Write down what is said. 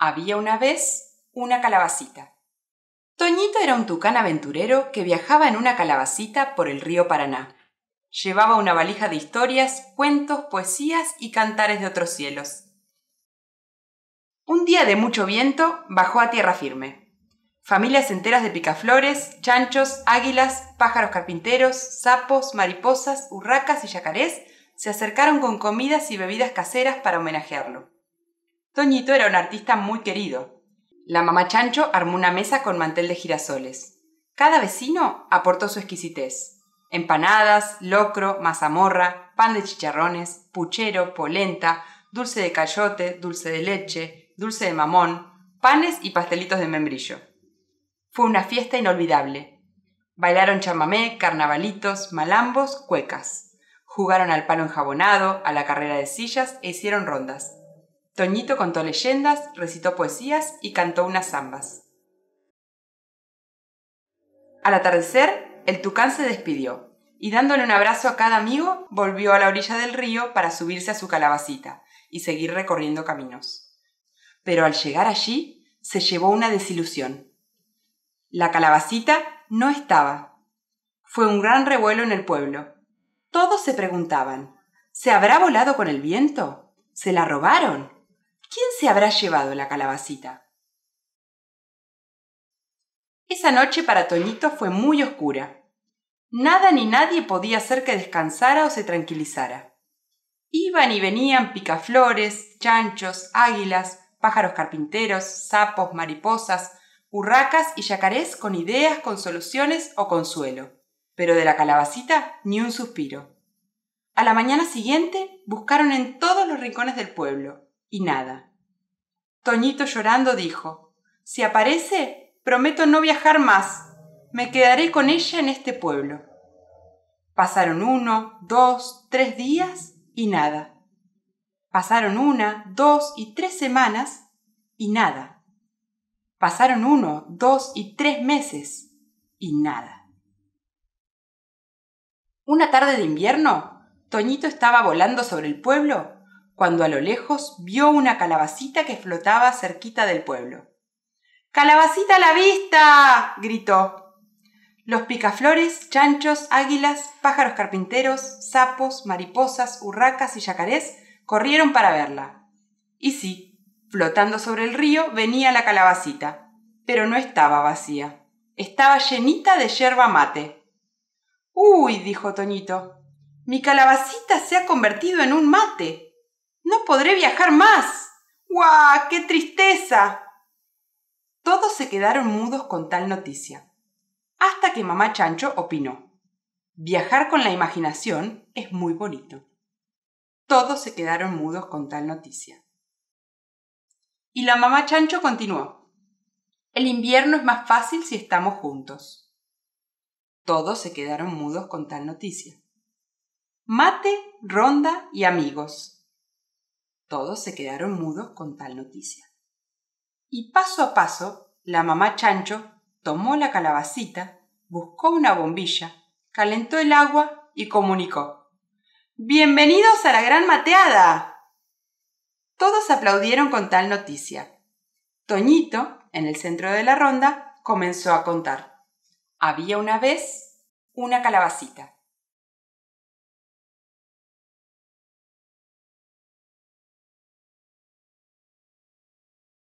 Había una vez una calabacita. Toñito era un tucán aventurero que viajaba en una calabacita por el río Paraná. Llevaba una valija de historias, cuentos, poesías y cantares de otros cielos. Un día de mucho viento bajó a tierra firme. Familias enteras de picaflores, chanchos, águilas, pájaros carpinteros, sapos, mariposas, urracas y yacarés se acercaron con comidas y bebidas caseras para homenajearlo. Toñito era un artista muy querido. La mamá Chancho armó una mesa con mantel de girasoles. Cada vecino aportó su exquisitez. Empanadas, locro, mazamorra, pan de chicharrones, puchero, polenta, dulce de cayote, dulce de leche, dulce de mamón, panes y pastelitos de membrillo. Fue una fiesta inolvidable. Bailaron chamamé, carnavalitos, malambos, cuecas. Jugaron al palo enjabonado, a la carrera de sillas e hicieron rondas. Toñito contó leyendas, recitó poesías y cantó unas zambas. Al atardecer, el tucán se despidió y dándole un abrazo a cada amigo, volvió a la orilla del río para subirse a su calabacita y seguir recorriendo caminos. Pero al llegar allí, se llevó una desilusión. La calabacita no estaba. Fue un gran revuelo en el pueblo. Todos se preguntaban, ¿se habrá volado con el viento? ¿Se la robaron? ¿Quién se habrá llevado la calabacita? Esa noche para Toñito fue muy oscura. Nada ni nadie podía hacer que descansara o se tranquilizara. Iban y venían picaflores, chanchos, águilas, pájaros carpinteros, sapos, mariposas, urracas y yacarés con ideas, con soluciones o consuelo. Pero de la calabacita ni un suspiro. A la mañana siguiente buscaron en todos los rincones del pueblo, y nada. Toñito llorando dijo, Si aparece, prometo no viajar más. Me quedaré con ella en este pueblo. Pasaron uno, dos, tres días y nada. Pasaron una, dos y tres semanas y nada. Pasaron uno, dos y tres meses y nada. Una tarde de invierno, Toñito estaba volando sobre el pueblo cuando a lo lejos vio una calabacita que flotaba cerquita del pueblo. ¡Calabacita a la vista! gritó. Los picaflores, chanchos, águilas, pájaros carpinteros, sapos, mariposas, urracas y yacarés corrieron para verla. Y sí, flotando sobre el río venía la calabacita, pero no estaba vacía. Estaba llenita de yerba mate. ¡Uy! dijo Toñito. Mi calabacita se ha convertido en un mate. No podré viajar más. ¡Guau! ¡Qué tristeza! Todos se quedaron mudos con tal noticia, hasta que mamá Chancho opinó. Viajar con la imaginación es muy bonito. Todos se quedaron mudos con tal noticia. Y la mamá Chancho continuó. El invierno es más fácil si estamos juntos. Todos se quedaron mudos con tal noticia. Mate, ronda y amigos todos se quedaron mudos con tal noticia. Y paso a paso, la mamá Chancho tomó la calabacita, buscó una bombilla, calentó el agua y comunicó. Bienvenidos a la gran mateada. Todos aplaudieron con tal noticia. Toñito, en el centro de la ronda, comenzó a contar. Había una vez una calabacita.